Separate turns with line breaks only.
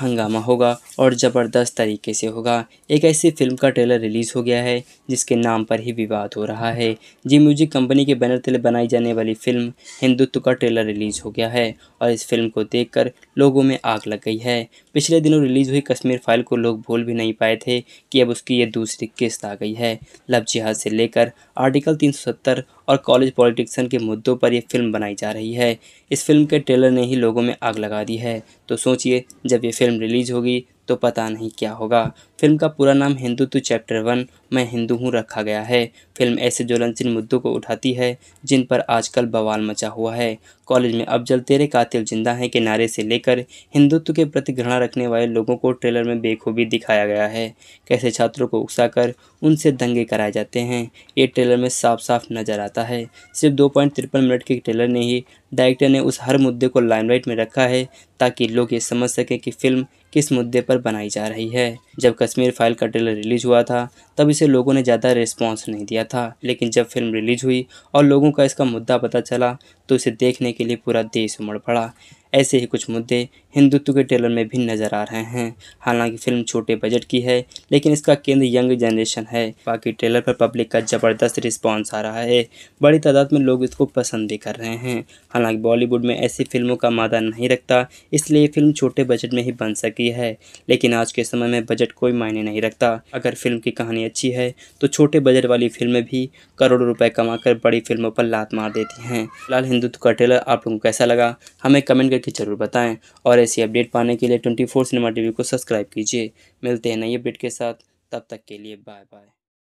हंगामा होगा और ज़बरदस्त तरीके से होगा एक ऐसी फिल्म का ट्रेलर रिलीज़ हो गया है जिसके नाम पर ही विवाद हो रहा है जी म्यूजिक कंपनी के बैनर तले बनाई जाने वाली फिल्म हिंदुत्व का ट्रेलर रिलीज़ हो गया है और इस फिल्म को देखकर लोगों में आग लग गई है पिछले दिनों रिलीज़ हुई कश्मीर फाइल को लोग भूल भी नहीं पाए थे कि अब उसकी ये दूसरी किस्त आ गई है लव जिहाज से लेकर आर्टिकल तीन और कॉलेज पॉलिटिक्सन के मुद्दों पर यह फिल्म बनाई जा रही है इस फिल्म के ट्रेलर ने ही लोगों में आग लगा दी है तो सोचिए जब ये फिल्म रिलीज़ होगी तो पता नहीं क्या होगा फिल्म का पूरा नाम हिंदू तो चैप्टर वन मैं हिंदू हूँ रखा गया है फिल्म ऐसे ज्वलनशील मुद्दों को उठाती है जिन पर आजकल बवाल मचा हुआ है कॉलेज में अब जल तेरे कातिल जिंदा हैं के नारे से लेकर हिंदुत्व के प्रति घृणा रखने वाले लोगों को ट्रेलर में बेखूबी दिखाया गया है कैसे छात्रों को उकसा उनसे दंगे कराए जाते हैं ये ट्रेलर में साफ साफ नजर आता है सिर्फ दो मिनट के ट्रेलर ने ही डायरेक्टर ने उस हर मुद्दे को लाइमलाइट में रखा है ताकि लोग ये समझ सकें कि फिल्म किस मुद्दे पर बनाई जा रही है जब कश्मीर फाइल का ट्रेलर रिलीज हुआ था तब इसे लोगों ने ज़्यादा रिस्पॉन्स नहीं दिया था लेकिन जब फिल्म रिलीज हुई और लोगों का इसका मुद्दा पता चला तो इसे देखने के लिए पूरा देश उमड़ पड़ा ऐसे ही कुछ मुद्दे हिंदुत्व के ट्रेलर में भी नज़र आ रहे हैं हालांकि फिल्म छोटे बजट की है लेकिन इसका केंद्र यंग जनरेशन है बाकी ट्रेलर पर पब्लिक का ज़बरदस्त रिस्पांस आ रहा है बड़ी तादाद में लोग इसको पसंद भी कर रहे हैं हालांकि बॉलीवुड में ऐसी फिल्मों का मादा नहीं रखता इसलिए फिल्म छोटे बजट में ही बन सकी है लेकिन आज के समय में बजट बजट कोई मायने नहीं रखता अगर फिल्म की कहानी अच्छी है तो छोटे बजट वाली फिल्में भी करोड़ों रुपए कमाकर बड़ी फिल्मों पर लात मार देती हैं फिलहाल हिंदुत्व का ट्रेलर आप लोगों को कैसा लगा हमें कमेंट करके ज़रूर बताएं और ऐसी अपडेट पाने के लिए ट्वेंटी सिनेमा टीवी को सब्सक्राइब कीजिए मिलते हैं नई अपडेट के साथ तब तक के लिए बाय बाय